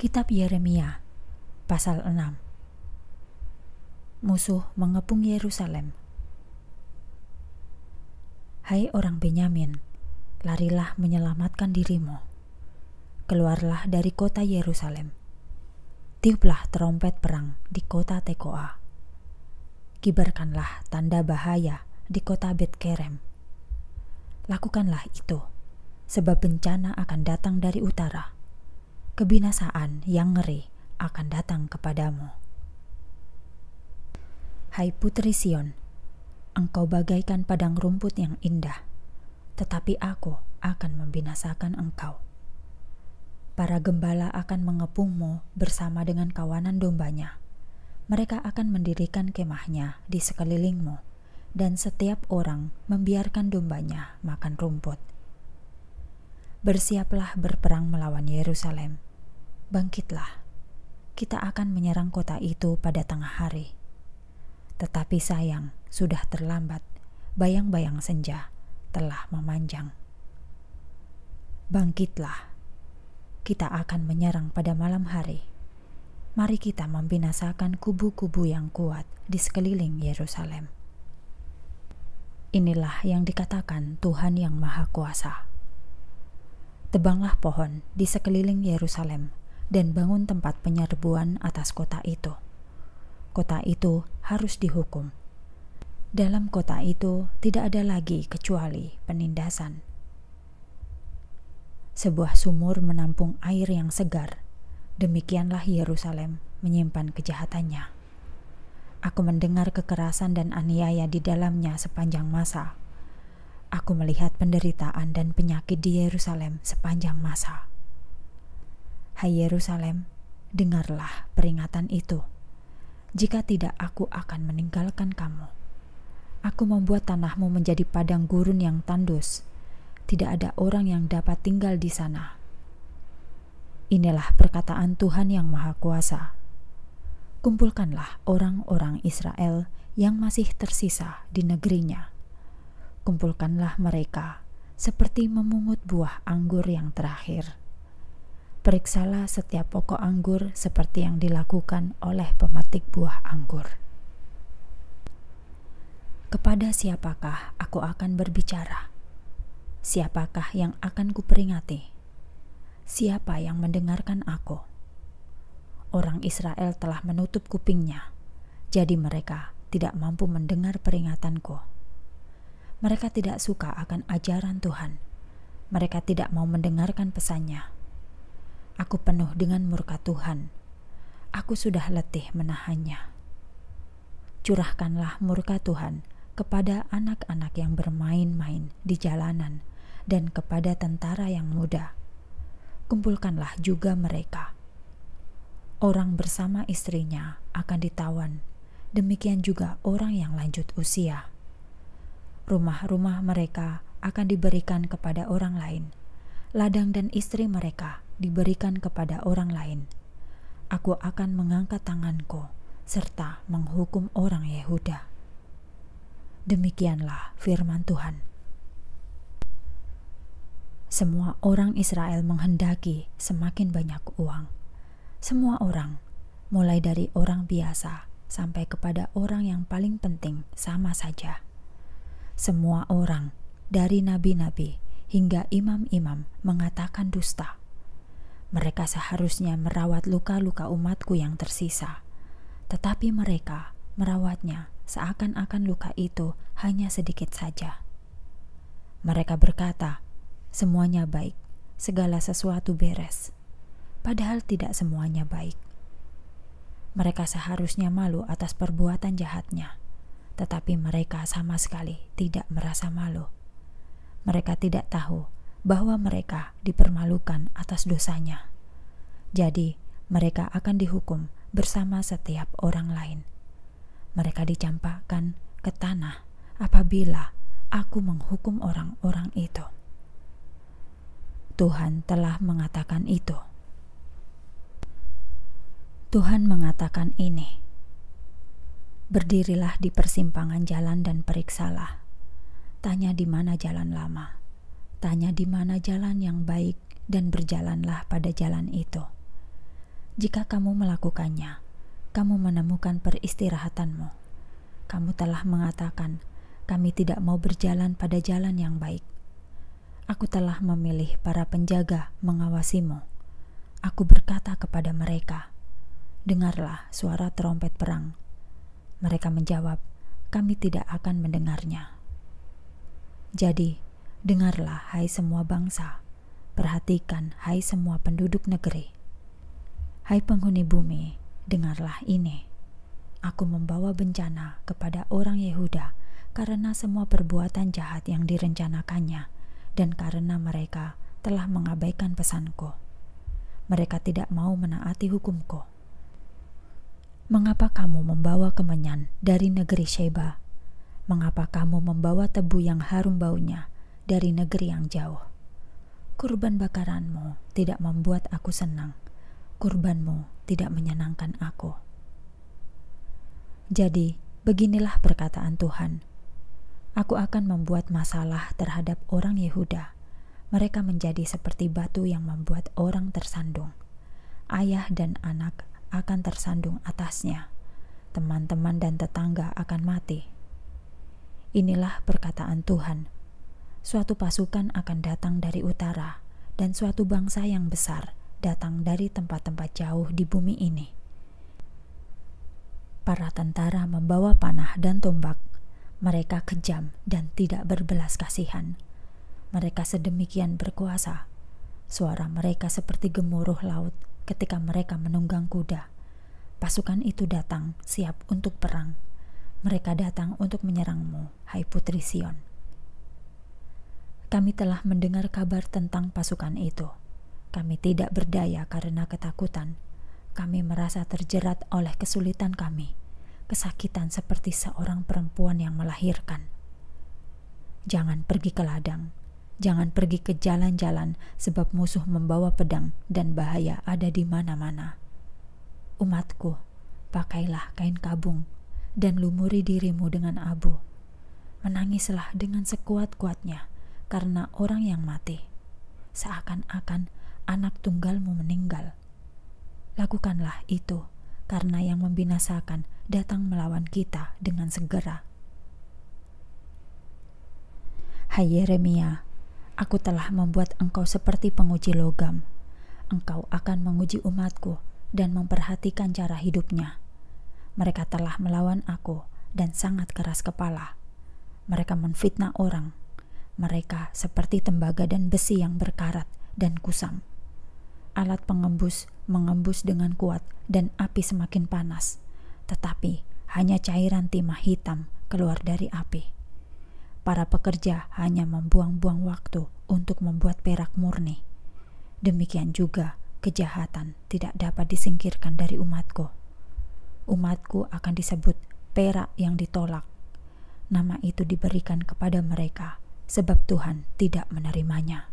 Kitab Yeremia pasal 6 Musuh mengepung Yerusalem Hai orang Benyamin, larilah menyelamatkan dirimu. Keluarlah dari kota Yerusalem. Tiuplah trompet perang di kota Tekoa. Kibarkanlah tanda bahaya di kota Betkerem. Lakukanlah itu, sebab bencana akan datang dari utara kebinasaan yang ngeri akan datang kepadamu. Hai Putri Sion, engkau bagaikan padang rumput yang indah, tetapi aku akan membinasakan engkau. Para gembala akan mengepungmu bersama dengan kawanan dombanya. Mereka akan mendirikan kemahnya di sekelilingmu, dan setiap orang membiarkan dombanya makan rumput. Bersiaplah berperang melawan Yerusalem Bangkitlah, kita akan menyerang kota itu pada tengah hari. Tetapi sayang, sudah terlambat. Bayang-bayang senja telah memanjang. Bangkitlah, kita akan menyerang pada malam hari. Mari kita membinasakan kubu-kubu yang kuat di sekeliling Yerusalem. Inilah yang dikatakan Tuhan Yang Maha Kuasa. Tebanglah pohon di sekeliling Yerusalem dan bangun tempat penyerbuan atas kota itu. Kota itu harus dihukum. Dalam kota itu tidak ada lagi kecuali penindasan. Sebuah sumur menampung air yang segar. Demikianlah Yerusalem menyimpan kejahatannya. Aku mendengar kekerasan dan aniaya di dalamnya sepanjang masa. Aku melihat penderitaan dan penyakit di Yerusalem sepanjang masa Hai Yerusalem, dengarlah peringatan itu. Jika tidak, aku akan meninggalkan kamu. Aku membuat tanahmu menjadi padang gurun yang tandus. Tidak ada orang yang dapat tinggal di sana. Inilah perkataan Tuhan yang Maha Kuasa. Kumpulkanlah orang-orang Israel yang masih tersisa di negerinya. Kumpulkanlah mereka seperti memungut buah anggur yang terakhir periksalah setiap pokok anggur seperti yang dilakukan oleh pematik buah anggur. Kepada siapakah aku akan berbicara? Siapakah yang akan kuperingati? Siapa yang mendengarkan aku? Orang Israel telah menutup kupingnya, jadi mereka tidak mampu mendengar peringatanku. Mereka tidak suka akan ajaran Tuhan. Mereka tidak mau mendengarkan pesannya Aku penuh dengan murka Tuhan. Aku sudah letih menahannya. Curahkanlah murka Tuhan kepada anak-anak yang bermain-main di jalanan dan kepada tentara yang muda. Kumpulkanlah juga mereka. Orang bersama istrinya akan ditawan, demikian juga orang yang lanjut usia. Rumah-rumah mereka akan diberikan kepada orang lain, ladang dan istri mereka diberikan kepada orang lain, aku akan mengangkat tanganku serta menghukum orang Yehuda. Demikianlah firman Tuhan. Semua orang Israel menghendaki semakin banyak uang. Semua orang, mulai dari orang biasa sampai kepada orang yang paling penting, sama saja. Semua orang, dari nabi-nabi hingga imam-imam, mengatakan dusta mereka seharusnya merawat luka-luka umatku yang tersisa, tetapi mereka merawatnya seakan-akan luka itu hanya sedikit saja. Mereka berkata, "Semuanya baik, segala sesuatu beres." Padahal tidak semuanya baik. Mereka seharusnya malu atas perbuatan jahatnya, tetapi mereka sama sekali tidak merasa malu. Mereka tidak tahu bahwa mereka dipermalukan atas dosanya. Jadi, mereka akan dihukum bersama setiap orang lain. Mereka dicampakkan ke tanah apabila aku menghukum orang-orang itu. Tuhan telah mengatakan itu. Tuhan mengatakan ini: "Berdirilah di persimpangan jalan dan periksalah, tanya di mana jalan lama." Tanya di mana jalan yang baik dan berjalanlah pada jalan itu. Jika kamu melakukannya, kamu menemukan peristirahatanmu. Kamu telah mengatakan, "Kami tidak mau berjalan pada jalan yang baik." Aku telah memilih para penjaga mengawasimu. Aku berkata kepada mereka, "Dengarlah suara trompet perang." Mereka menjawab, "Kami tidak akan mendengarnya." Jadi, Dengarlah, hai semua bangsa, perhatikan, hai semua penduduk negeri. Hai penghuni bumi, dengarlah ini. Aku membawa bencana kepada orang Yehuda karena semua perbuatan jahat yang direncanakannya dan karena mereka telah mengabaikan pesanku. Mereka tidak mau menaati hukumku. Mengapa kamu membawa kemenyan dari negeri Sheba? Mengapa kamu membawa tebu yang harum baunya dari negeri yang jauh. Kurban bakaranmu tidak membuat aku senang. Kurbanmu tidak menyenangkan aku. Jadi, beginilah perkataan Tuhan. Aku akan membuat masalah terhadap orang Yehuda. Mereka menjadi seperti batu yang membuat orang tersandung. Ayah dan anak akan tersandung atasnya. Teman-teman dan tetangga akan mati. Inilah perkataan Tuhan suatu pasukan akan datang dari utara, dan suatu bangsa yang besar datang dari tempat-tempat jauh di bumi ini. Para tentara membawa panah dan tombak. Mereka kejam dan tidak berbelas kasihan. Mereka sedemikian berkuasa. Suara mereka seperti gemuruh laut ketika mereka menunggang kuda. Pasukan itu datang siap untuk perang. Mereka datang untuk menyerangmu, hai Putri Sion kami telah mendengar kabar tentang pasukan itu. Kami tidak berdaya karena ketakutan. Kami merasa terjerat oleh kesulitan kami, kesakitan seperti seorang perempuan yang melahirkan. Jangan pergi ke ladang, jangan pergi ke jalan-jalan, sebab musuh membawa pedang dan bahaya ada di mana-mana. Umatku, pakailah kain kabung dan lumuri dirimu dengan abu. Menangislah dengan sekuat-kuatnya karena orang yang mati. Seakan-akan anak tunggalmu meninggal. Lakukanlah itu, karena yang membinasakan datang melawan kita dengan segera. Hai Yeremia, aku telah membuat engkau seperti penguji logam. Engkau akan menguji umatku dan memperhatikan cara hidupnya. Mereka telah melawan aku dan sangat keras kepala. Mereka menfitnah orang mereka seperti tembaga dan besi yang berkarat dan kusam. Alat pengembus mengembus dengan kuat dan api semakin panas, tetapi hanya cairan timah hitam keluar dari api. Para pekerja hanya membuang-buang waktu untuk membuat perak murni. Demikian juga kejahatan tidak dapat disingkirkan dari umatku. Umatku akan disebut perak yang ditolak. Nama itu diberikan kepada mereka sebab Tuhan tidak menerimanya.